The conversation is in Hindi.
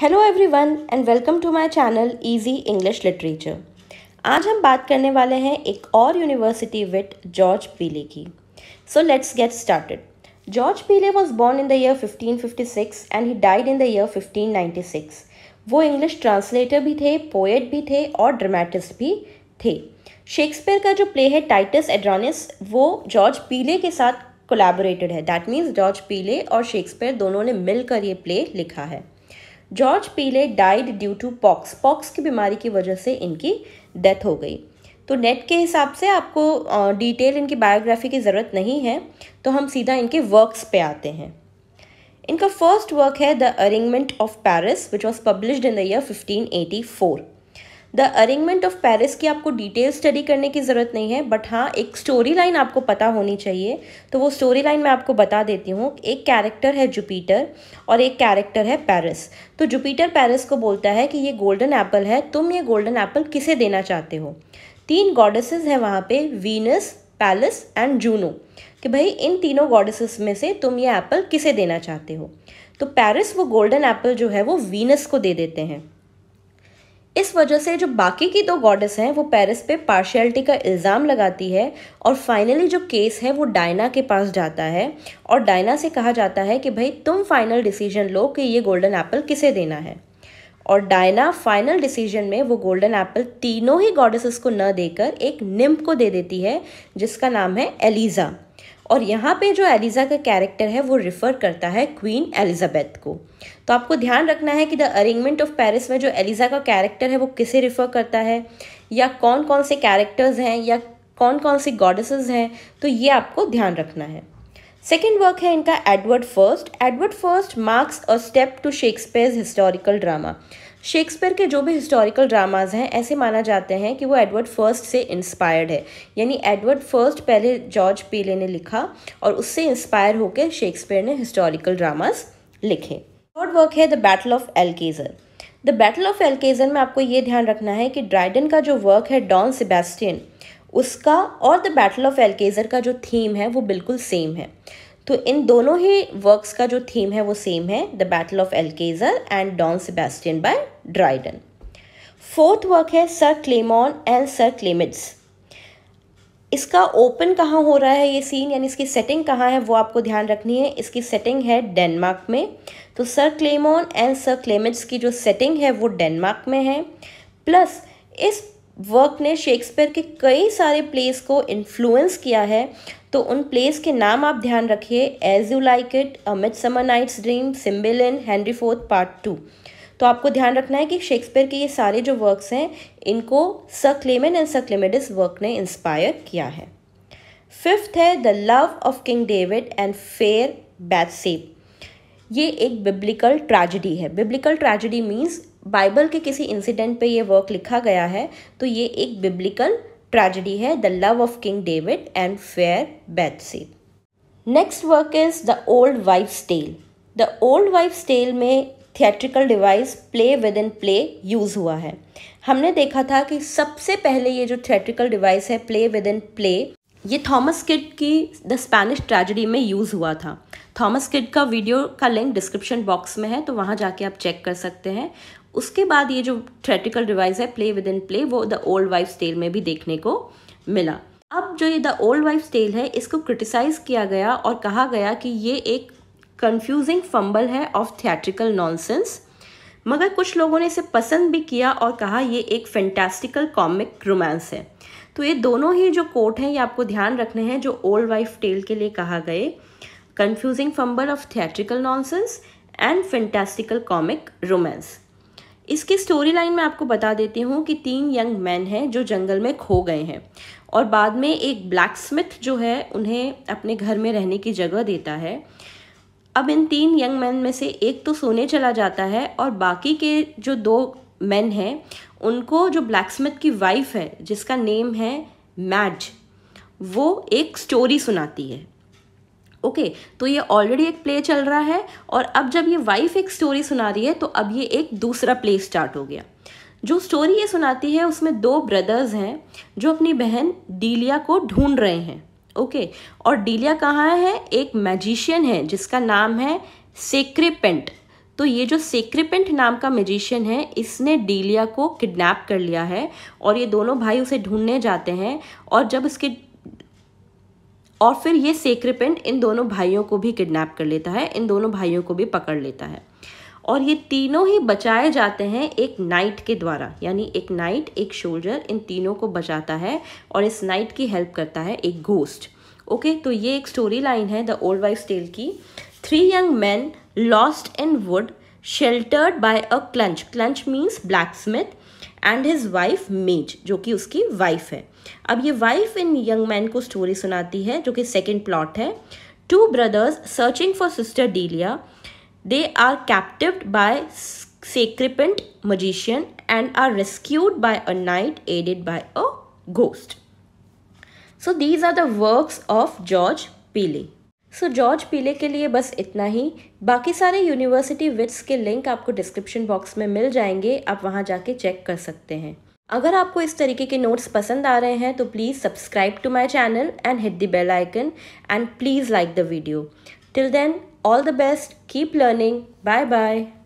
hello everyone and welcome to my channel easy English literature आज हम बात करने वाले हैं एक और यूनिवर्सिटी विट जॉर्ज पीले की so let's get started George Peele was born in the year 1556 and he died in the year 1596 वो इंग्लिश ट्रांसलेटर भी थे पोएट भी थे और ड्रामेटिस्ट भी थे शेक्सपियर का जो प्ले है टाइटस एड्रॉनिस वो जॉर्ज पीले के साथ कोलेबोरेटेड है दैट मीन्स जॉर्ज पीले और शेक्सपियर दोनों ने मिलकर ये प्ले लिखा है George Peele died due to pox pox की बीमारी की वजह से इनकी डेथ हो गई तो नेट के हिसाब से आपको डिटेल इनकी बायोग्राफी की ज़रूरत नहीं है तो हम सीधा इनके वर्क्स पे आते हैं इनका फर्स्ट वर्क है the arrangement of Paris which was published in the year 1584 the arrangement of Paris की आपको डिटेल स्टडी करने की ज़रूरत नहीं है बट हाँ एक स्टोरी लाइन आपको पता होनी चाहिए तो वो स्टोरी लाइन मैं आपको बता देती हूँ एक कैरेक्टर है जुपीटर और एक कैरेक्टर है पैरिस तो जुपीटर पैरिस को बोलता है कि ये गोल्डन एप्पल है तुम ये गोल्डन एप्पल किसे देना चाहते हो तीन गॉडेसेस हैं वहाँ पे वीनस पैलेस एंड जूनो कि भाई इन तीनों गॉडेसेस में से तुम ये एप्पल किसे देना चाहते हो तो पेरिस वो गोल्डन एप्पल जो है वो वीनस को दे देते हैं इस वजह से जो बाकी की दो गॉडेस हैं वो पेरिस पे पार्शियलिटी का इल्ज़ाम लगाती है और फाइनली जो केस है वो डायना के पास जाता है और डायना से कहा जाता है कि भाई तुम फाइनल डिसीजन लो कि ये गोल्डन एप्पल किसे देना है और डायना फाइनल डिसीजन में वो गोल्डन एप्पल तीनों ही गॉडेसेस को न देकर एक निम्प को दे देती है जिसका नाम है एलिज़ा और यहाँ पे जो एलिज़ा का कैरेक्टर है वो रिफ़र करता है क्वीन एलिजाबेथ को तो आपको ध्यान रखना है कि द अरेंजमेंट ऑफ पेरिस में जो एलिज़ा का कैरेक्टर है वो किसे रिफ़र करता है या कौन कौन से कैरेक्टर्स हैं या कौन कौन सी गॉडेसेस हैं तो ये आपको ध्यान रखना है सेकेंड वर्क है इनका Edward first Edward first marks a step to Shakespeare's historical drama Shakespeare के जो भी हिस्टोरिकल ड्रामाज हैं ऐसे माना जाते हैं कि वो एडवर्ड फर्स्ट से इंस्पायर्ड है यानी एडवर्ड फर्स्ट पहले जॉर्ज पीले ने लिखा और उससे इंस्पायर होकर शेक्सपियर ने हिस्टोरिकल ड्रामाज लिखे थर्ड वर्क है the battle of Alcazar the battle of Alcazar में आपको ये ध्यान रखना है कि ड्राइडन का जो वर्क है डॉन सिबेस्टियन उसका और द बैटल ऑफ एलकेजर का जो थीम है वो बिल्कुल सेम है तो इन दोनों ही वर्क्स का जो थीम है वो सेम है the battle of Alcazar and Don Sebastian by Dryden fourth work है sir Clyomon and sir Clamydes इसका ओपन कहाँ हो रहा है ये सीन यानी इसकी सेटिंग कहाँ है वो आपको ध्यान रखनी है इसकी सेटिंग है डेनमार्क में तो sir Clyomon and sir Clamydes की जो सेटिंग है वो डेनमार्क में है प्लस इस वर्क ने शेक्सपियर के कई सारे प्लेस को इन्फ्लुएंस किया है तो उन प्लेस के नाम आप ध्यान रखिए as you like it a midsummer night's dream Cymbeline in Henry fourth part two तो आपको ध्यान रखना है कि शेक्सपियर के ये सारे जो वर्क्स हैं इनको सर क्लेमेन एंड सर इस वर्क ने इंस्पायर किया है फिफ्थ है the love of king David and fair Bethsabe ये एक बिब्लिकल ट्रेजिडी है बिब्लिकल ट्रेजिडी मीन्स बाइबल के किसी इंसिडेंट पे ये वर्क लिखा गया है तो ये एक बिब्लिकल ट्रेजेडी है the love of king David and fair Bethsabe next work is the old wife tale the old wife tale में theatrical device play with in play use हुआ है हमने देखा था कि सबसे पहले ये जो थिएट्रिकल डिवाइस है प्ले विद इन प्ले ये थॉमस किड की द स्पेनिश ट्रेजडी में यूज़ हुआ था थॉमस किड का वीडियो का लिंक डिस्क्रिप्शन बॉक्स में है तो वहाँ जाके आप चेक कर सकते हैं उसके बाद ये जो थ्रेटिकल रिवाइज है प्ले विद इन प्ले वो द ओल्ड वाइफ स्टेल में भी देखने को मिला अब जो ये द ओल्ड वाइफ स्टेल है इसको क्रिटिसाइज किया गया और कहा गया कि ये एक कंफ्यूजिंग फंबल है ऑफ थिएट्रिकल नॉनसेंस मगर कुछ लोगों ने इसे पसंद भी किया और कहा ये एक फैंटास्टिकल कॉमिक रोमांस है तो ये दोनों ही जो कोट हैं ये आपको ध्यान रखने हैं जो ओल्ड वाइफ टेल के लिए कहा गए confusing fumble of theatrical nonsense and fantastical comic romance इसकी स्टोरी लाइन में आपको बता देती हूँ कि तीन यंग मैन हैं जो जंगल में खो गए हैं और बाद में एक ब्लैक स्मिथ जो है उन्हें अपने घर में रहने की जगह देता है अब इन तीन यंग मैन में से एक तो सोने चला जाता है और बाकी के जो दो मैन हैं उनको जो ब्लैक स्मिथ की वाइफ है जिसका नेम है मैज वो एक स्टोरी सुनाती है ओके okay, तो ये ऑलरेडी एक प्ले चल रहा है और अब जब ये वाइफ एक स्टोरी सुना रही है तो अब ये एक दूसरा प्ले स्टार्ट हो गया जो स्टोरी ये सुनाती है उसमें दो ब्रदर्स हैं जो अपनी बहन डीलिया को ढूंढ रहे हैं ओके okay, और डीलिया कहाँ है एक मैजिशियन है जिसका नाम है सेक्रेपेंट तो ये जो सेक्रिपेंट नाम का मैजिशियन है इसने डीलिया को किडनैप कर लिया है और ये दोनों भाई उसे ढूंढने जाते हैं और जब उसके और फिर ये सेक्रिपेंट इन दोनों भाइयों को भी किडनैप कर लेता है इन दोनों भाइयों को भी पकड़ लेता है और ये तीनों ही बचाए जाते हैं एक नाइट के द्वारा यानी एक नाइट एक शोल्जर इन तीनों को बचाता है और इस नाइट की हेल्प करता है एक घोस्ट ओके तो ये एक स्टोरी लाइन है द ओल्ड वाइफ टेल की three young man lost in wood sheltered by a clunch clunch means blacksmith and his wife Madge जो कि उसकी वाइफ है अब ये वाइफ इन यंग मैन को स्टोरी सुनाती है जो कि सेकेंड प्लॉट है two brothers searching for sister Delia they are captived by Sacrapant magician and are rescued by a knight aided bye a ghost so these are the works of George Peele so George पीले के लिए बस इतना ही बाकी सारे यूनिवर्सिटी विट्स के लिंक आपको डिस्क्रिप्शन बॉक्स में मिल जाएंगे आप वहाँ जाके चेक कर सकते हैं अगर आपको इस तरीके के नोट्स पसंद आ रहे हैं तो please subscribe to my channel and hit the bell icon and please like the video till then all the best keep learning bye bye